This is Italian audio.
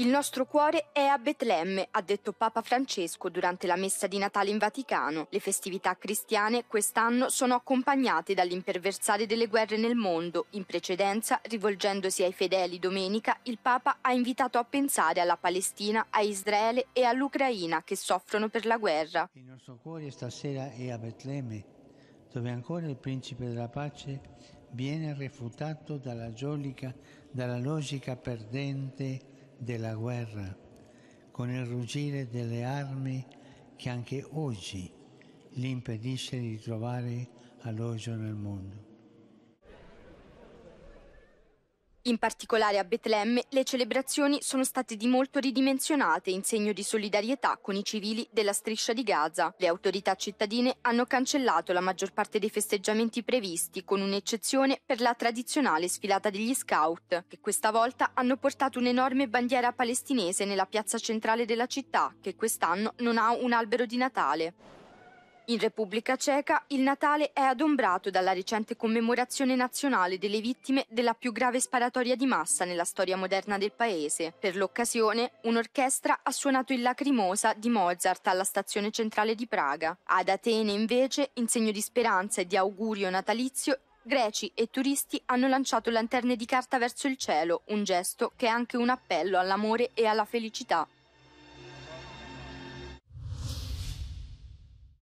Il nostro cuore è a Betlemme, ha detto Papa Francesco durante la messa di Natale in Vaticano. Le festività cristiane quest'anno sono accompagnate dall'imperversare delle guerre nel mondo. In precedenza, rivolgendosi ai fedeli domenica, il Papa ha invitato a pensare alla Palestina, a Israele e all'Ucraina che soffrono per la guerra. Il nostro cuore stasera è a Betlemme, dove ancora il principe della pace viene refutato dalla, giolica, dalla logica perdente della guerra, con il ruggire delle armi che anche oggi gli impedisce di trovare alloggio nel mondo. In particolare a Betlemme le celebrazioni sono state di molto ridimensionate in segno di solidarietà con i civili della striscia di Gaza. Le autorità cittadine hanno cancellato la maggior parte dei festeggiamenti previsti, con un'eccezione per la tradizionale sfilata degli scout, che questa volta hanno portato un'enorme bandiera palestinese nella piazza centrale della città, che quest'anno non ha un albero di Natale. In Repubblica Ceca il Natale è adombrato dalla recente commemorazione nazionale delle vittime della più grave sparatoria di massa nella storia moderna del paese. Per l'occasione, un'orchestra ha suonato il Lacrimosa di Mozart alla stazione centrale di Praga. Ad Atene, invece, in segno di speranza e di augurio natalizio, greci e turisti hanno lanciato lanterne di carta verso il cielo, un gesto che è anche un appello all'amore e alla felicità.